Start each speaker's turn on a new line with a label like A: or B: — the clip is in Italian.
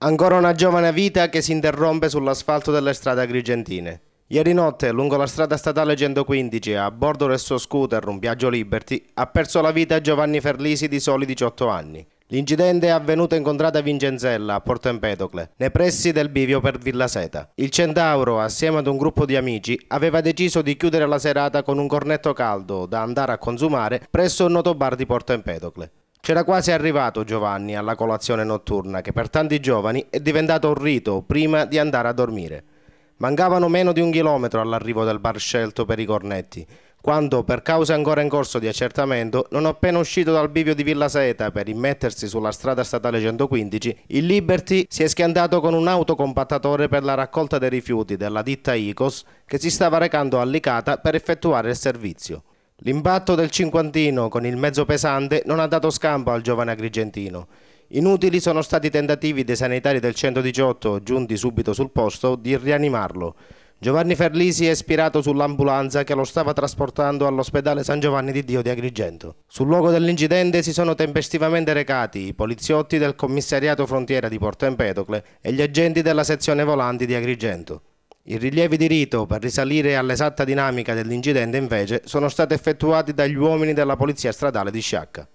A: Ancora una giovane vita che si interrompe sull'asfalto delle strade agrigentine. Ieri notte, lungo la strada statale 115, a bordo del suo scooter, un viaggio Liberty, ha perso la vita Giovanni Ferlisi di soli 18 anni. L'incidente è avvenuto in contrada Vincenzella, a Porto Empedocle, nei pressi del bivio per Villa Seta. Il centauro, assieme ad un gruppo di amici, aveva deciso di chiudere la serata con un cornetto caldo da andare a consumare presso un noto bar di Porto Empedocle. C'era quasi arrivato Giovanni alla colazione notturna che per tanti giovani è diventato un rito prima di andare a dormire. Mancavano meno di un chilometro all'arrivo del bar scelto per i cornetti, quando, per cause ancora in corso di accertamento, non appena uscito dal bivio di Villa Seta per immettersi sulla strada statale 115, il Liberty si è schiantato con un autocompattatore per la raccolta dei rifiuti della ditta ICOS che si stava recando a Licata per effettuare il servizio. L'impatto del cinquantino con il mezzo pesante non ha dato scampo al giovane agrigentino. Inutili sono stati i tentativi dei sanitari del 118, giunti subito sul posto, di rianimarlo. Giovanni Ferlisi è ispirato sull'ambulanza che lo stava trasportando all'ospedale San Giovanni di Dio di Agrigento. Sul luogo dell'incidente si sono tempestivamente recati i poliziotti del commissariato frontiera di Porto Empedocle e gli agenti della sezione volanti di Agrigento. I rilievi di rito per risalire all'esatta dinamica dell'incidente invece sono stati effettuati dagli uomini della Polizia Stradale di Sciacca.